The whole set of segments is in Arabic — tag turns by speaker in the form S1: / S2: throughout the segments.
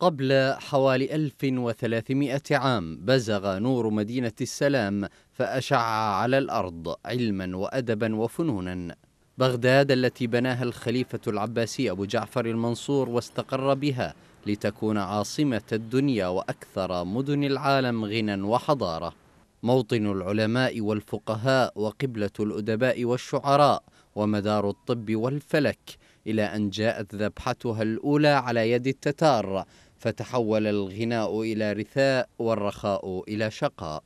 S1: قبل حوالي 1300 عام بزغ نور مدينة السلام فأشع على الأرض علما وأدبا وفنونا بغداد التي بناها الخليفة العباسي أبو جعفر المنصور واستقر بها لتكون عاصمة الدنيا وأكثر مدن العالم غنى وحضارة موطن العلماء والفقهاء وقبلة الأدباء والشعراء ومدار الطب والفلك إلى أن جاءت ذبحتها الأولى على يد التتار فتحول الغناء إلى رثاء والرخاء إلى شقاء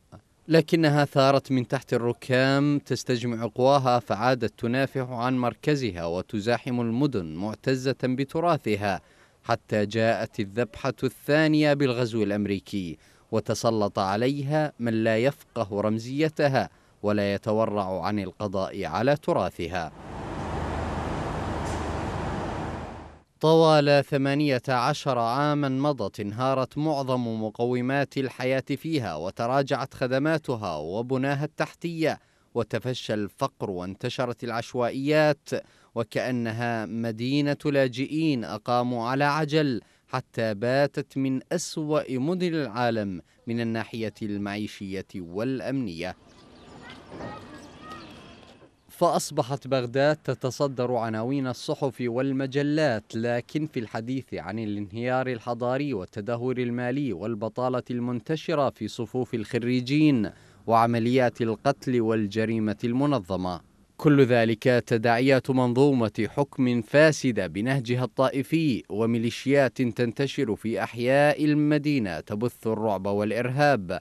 S1: لكنها ثارت من تحت الركام تستجمع قواها فعادت تنافح عن مركزها وتزاحم المدن معتزة بتراثها حتى جاءت الذبحة الثانية بالغزو الأمريكي وتسلط عليها من لا يفقه رمزيتها ولا يتورع عن القضاء على تراثها طوال ثمانية عشر عاما مضت انهارت معظم مقومات الحياة فيها وتراجعت خدماتها وبناها التحتية وتفشى الفقر وانتشرت العشوائيات وكأنها مدينة لاجئين أقاموا على عجل حتى باتت من أسوأ مدن العالم من الناحية المعيشية والأمنية فأصبحت بغداد تتصدر عناوين الصحف والمجلات لكن في الحديث عن الانهيار الحضاري والتدهور المالي والبطالة المنتشرة في صفوف الخريجين وعمليات القتل والجريمة المنظمة كل ذلك تداعيات منظومة حكم فاسدة بنهجها الطائفي وميليشيات تنتشر في أحياء المدينة تبث الرعب والإرهاب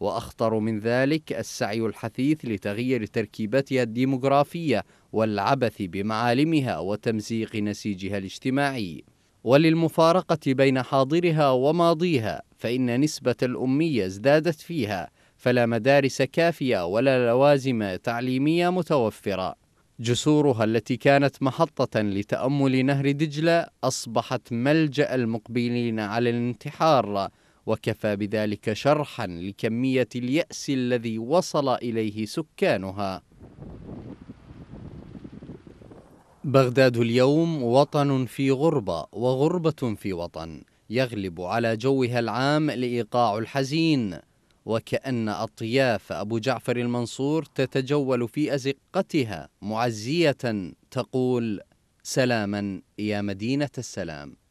S1: وأخطر من ذلك السعي الحثيث لتغيير تركيبتها الديمغرافية والعبث بمعالمها وتمزيق نسيجها الاجتماعي وللمفارقة بين حاضرها وماضيها فإن نسبة الأمية ازدادت فيها فلا مدارس كافية ولا لوازم تعليمية متوفرة جسورها التي كانت محطة لتأمل نهر دجلة أصبحت ملجأ المقبلين على الانتحار وكفى بذلك شرحا لكميه الياس الذي وصل اليه سكانها بغداد اليوم وطن في غربه وغربه في وطن يغلب على جوها العام الايقاع الحزين وكأن أطياف أبو جعفر المنصور تتجول في أزقتها معزية تقول سلاما يا مدينة السلام